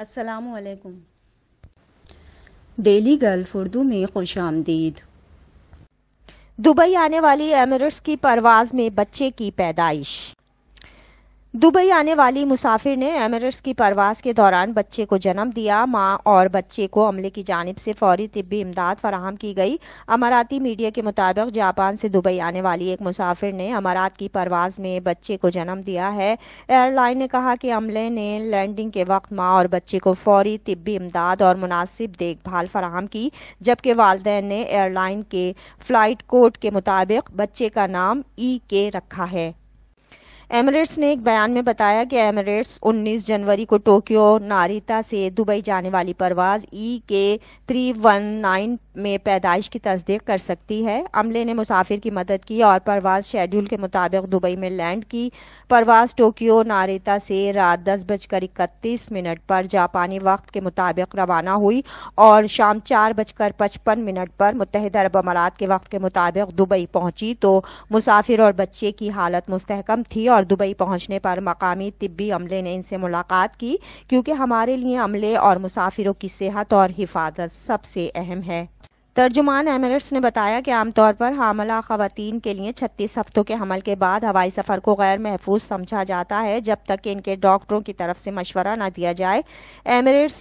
असलकुम daily gulf Urdu में खुश आमदीद दुबई आने वाली एमिरेट्स की परवाज में बच्चे की पैदाइश दुबई आने वाली मुसाफिर ने एमरट्स की परवास के दौरान बच्चे को जन्म दिया मां और बच्चे को अमले की जानब से फौरी तिब्बी इमदाद फराहम की गई अमाराती मीडिया के मुताबिक जापान से दुबई आने वाली एक मुसाफिर ने अमारात की परवास में बच्चे को जन्म दिया है एयरलाइन ने कहा कि अमले ने लैंडिंग के वक्त माँ और बच्चे को फौरी तिब्बी इमदाद और मुनासिब देखभाल फराहम की जबकि वालदे ने एयरलाइन के फ्लाइट कोड के मुताबिक बच्चे का नाम ई के रखा है एमिरेट्स ने एक बयान में बताया कि एमिरेट्स 19 जनवरी को टोक्यो नारिता से दुबई जाने वाली परवाज ई के थ्री वन नाइन में पैदाइश की तस्दीक कर सकती है अमले ने मुसाफिर की मदद की और परवाज शेड्यूल के मुताबिक दुबई में लैंड की परवाज टोक्यो नारिता से रात दस बजकर इकतीस मिनट पर जापानी वक्त के मुताबिक रवाना हुई और शाम चार बजकर पचपन मिनट पर मुतहद अरब अमारात के वक्त के मुताबिक दुबई पहुंची तो मुसाफिर और बच्चे की हालत मुस्तहकम थी और और दुबई पहुंचने पर मकामी तिब्बी अमले ने इनसे मुलाकात की क्योंकि हमारे लिए अमले और मुसाफिरों की सेहत और हिफाजत सबसे अहम है तर्जुमान एमरेट्स ने बताया कि आमतौर पर हामला खातन के लिए 36 हफ्तों के हमल के बाद हवाई सफ़र को गैर महफूज समझा जाता है जब तक कि इनके डॉक्टरों की तरफ से मशवरा न दिया जाए एमरेट्स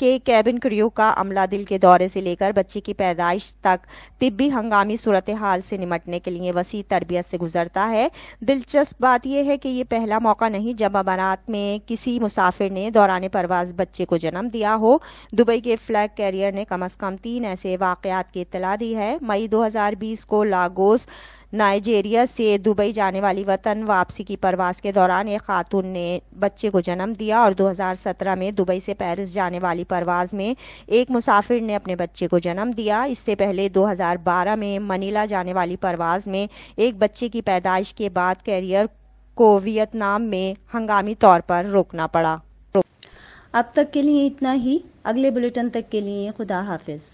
के कैबिन क्रियो का अमला दिल के दौरे से लेकर बच्चे की पैदाइश तक तिब्बी हंगामी सूरत हाल से निमटने के लिए वसी तरबियत से गुजरता है दिलचस्प बात यह है कि ये पहला मौका नहीं जब अमारात में किसी मुसाफिर ने दौरान परवाज बच्चे को जन्म दिया हो दुबई के फ्लैग कैरियर ने कम अज कम तीन ऐसे वाकयात की इतला दी है मई बीस को लागोस नाइजेरिया से दुबई जाने वाली वतन वापसी की परवास के दौरान एक खातून ने बच्चे को जन्म दिया और 2017 में दुबई से पेरिस जाने वाली परवाज में एक मुसाफिर ने अपने बच्चे को जन्म दिया इससे पहले 2012 में मनीला जाने वाली परवाज में एक बच्चे की पैदाइश के बाद कैरियर को वियतनाम में हंगामी तौर पर रोकना पड़ा अब तक के लिए इतना ही अगले बुलेटिन तक के लिए खुदा हाफिज़